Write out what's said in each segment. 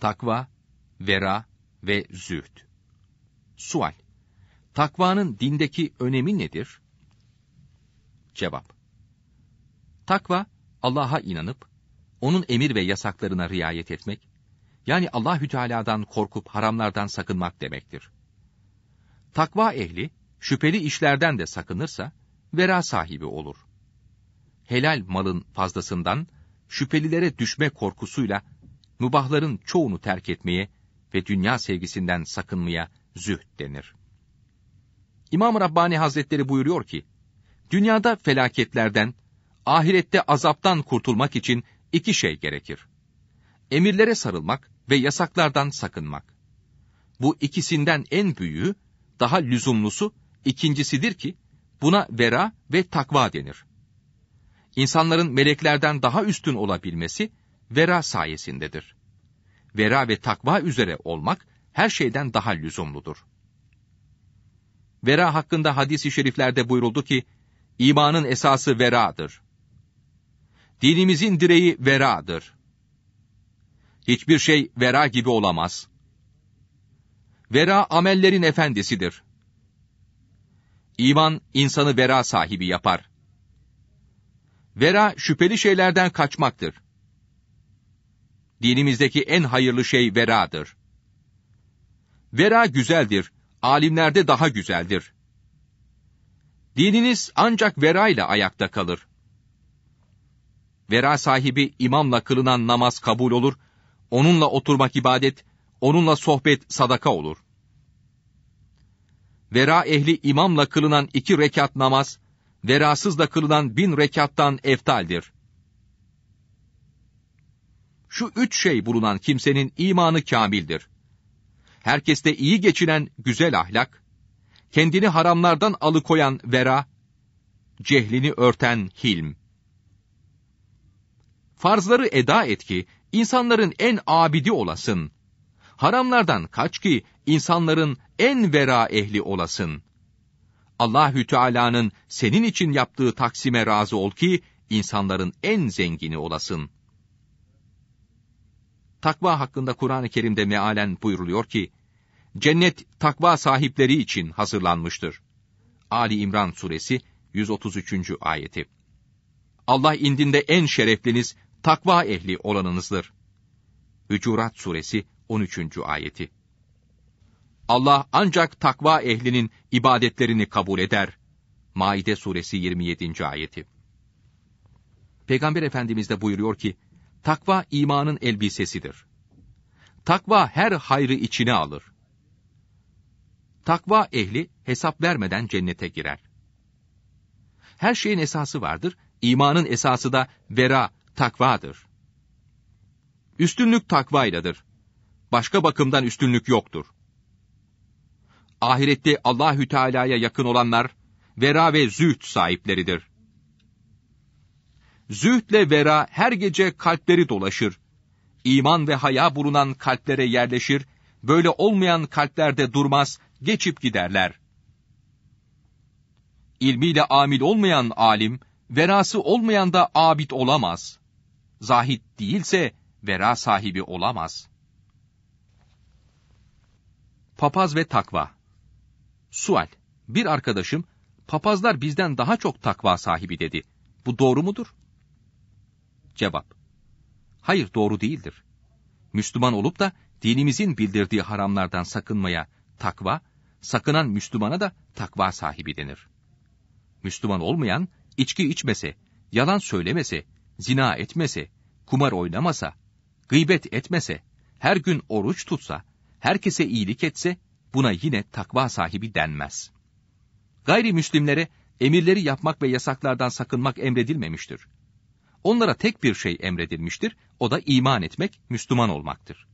takva, vera ve zühd. Sual Takvanın dindeki önemi nedir? Cevap Takva, Allah'a inanıp, onun emir ve yasaklarına riayet etmek, yani Allahü Teala'dan korkup haramlardan sakınmak demektir. Takva ehli, şüpheli işlerden de sakınırsa, vera sahibi olur. Helal malın fazlasından, şüphelilere düşme korkusuyla mubahların çoğunu terk etmeye ve dünya sevgisinden sakınmaya zühd denir. İmam Rabbani Hazretleri buyuruyor ki, dünyada felaketlerden, ahirette azaptan kurtulmak için iki şey gerekir. Emirlere sarılmak ve yasaklardan sakınmak. Bu ikisinden en büyüğü, daha lüzumlusu, ikincisidir ki, buna vera ve takva denir. İnsanların meleklerden daha üstün olabilmesi, vera sayesindedir. Vera ve takva üzere olmak her şeyden daha lüzumludur. Vera hakkında hadis-i şeriflerde buyuruldu ki, imanın esası veradır. Dinimizin direği veradır. Hiçbir şey vera gibi olamaz. Vera amellerin efendisidir. İman insanı vera sahibi yapar. Vera şüpheli şeylerden kaçmaktır dinimizdeki en hayırlı şey veradır. Vera güzeldir, alimlerde daha güzeldir. Dininiz ancak verayla ayakta kalır. Vera sahibi imamla kılınan namaz kabul olur, onunla oturmak ibadet, onunla sohbet sadaka olur. Vera ehli imamla kılınan iki rekat namaz, verasızla kılınan bin rekattan eftaldir şu üç şey bulunan kimsenin imanı kamildir. Herkeste iyi geçinen güzel ahlak, kendini haramlardan alıkoyan vera, cehlini örten hilm. Farzları eda et ki, insanların en abidi olasın. Haramlardan kaç ki, insanların en vera ehli olasın. Allahü Teala'nın senin için yaptığı taksime razı ol ki, insanların en zengini olasın.'' Takva hakkında Kur'an-ı Kerim'de mealen buyuruluyor ki, Cennet takva sahipleri için hazırlanmıştır. Ali İmran Suresi 133. ayeti. Allah indinde en şerefliniz takva ehli olanınızdır. Hücurat Suresi 13. ayeti. Allah ancak takva ehlinin ibadetlerini kabul eder. Maide Suresi 27. ayeti. Peygamber Efendimiz de buyuruyor ki, Takva imanın elbisesidir. Takva her hayrı içine alır. Takva ehli hesap vermeden cennete girer. Her şeyin esası vardır. imanın esası da vera, takvadır. Üstünlük takvayladır. Başka bakımdan üstünlük yoktur. Ahirette Allahü Teala'ya yakın olanlar vera ve züht sahipleridir. Zühdle vera her gece kalpleri dolaşır. İman ve haya bulunan kalplere yerleşir, böyle olmayan kalplerde durmaz, geçip giderler. İlmiyle amil olmayan alim, verası olmayan da abid olamaz. Zahit değilse vera sahibi olamaz. Papaz ve takva Sual, bir arkadaşım, papazlar bizden daha çok takva sahibi dedi. Bu doğru mudur? Cevap. Hayır doğru değildir. Müslüman olup da dinimizin bildirdiği haramlardan sakınmaya takva, sakınan Müslümana da takva sahibi denir. Müslüman olmayan içki içmese, yalan söylemese, zina etmese, kumar oynamasa, gıybet etmese, her gün oruç tutsa, herkese iyilik etse buna yine takva sahibi denmez. Gayrimüslimlere emirleri yapmak ve yasaklardan sakınmak emredilmemiştir. Onlara tek bir şey emredilmiştir, o da iman etmek, Müslüman olmaktır.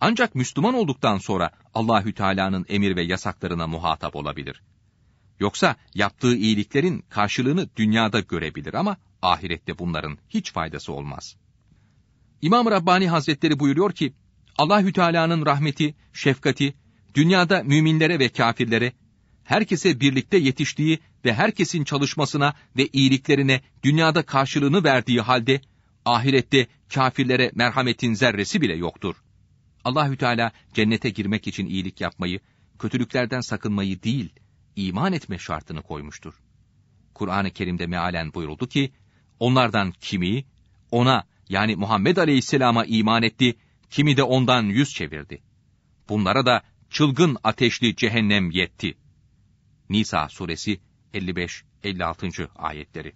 Ancak Müslüman olduktan sonra Allahü Teala'nın emir ve yasaklarına muhatap olabilir. Yoksa yaptığı iyiliklerin karşılığını dünyada görebilir ama ahirette bunların hiç faydası olmaz. İmam Rabbani Hazretleri buyuruyor ki, Allahü Teala'nın rahmeti, şefkati, dünyada müminlere ve kafirlere herkese birlikte yetiştiği ve herkesin çalışmasına ve iyiliklerine dünyada karşılığını verdiği halde ahirette kafirlere merhametin zerresi bile yoktur. Allahü Teala cennete girmek için iyilik yapmayı, kötülüklerden sakınmayı değil, iman etme şartını koymuştur. Kur'an-ı Kerim'de mealen buyuruldu ki, onlardan kimi ona yani Muhammed Aleyhisselam'a iman etti, kimi de ondan yüz çevirdi. Bunlara da çılgın ateşli cehennem yetti.'' Nisa suresi 55-56. ayetleri.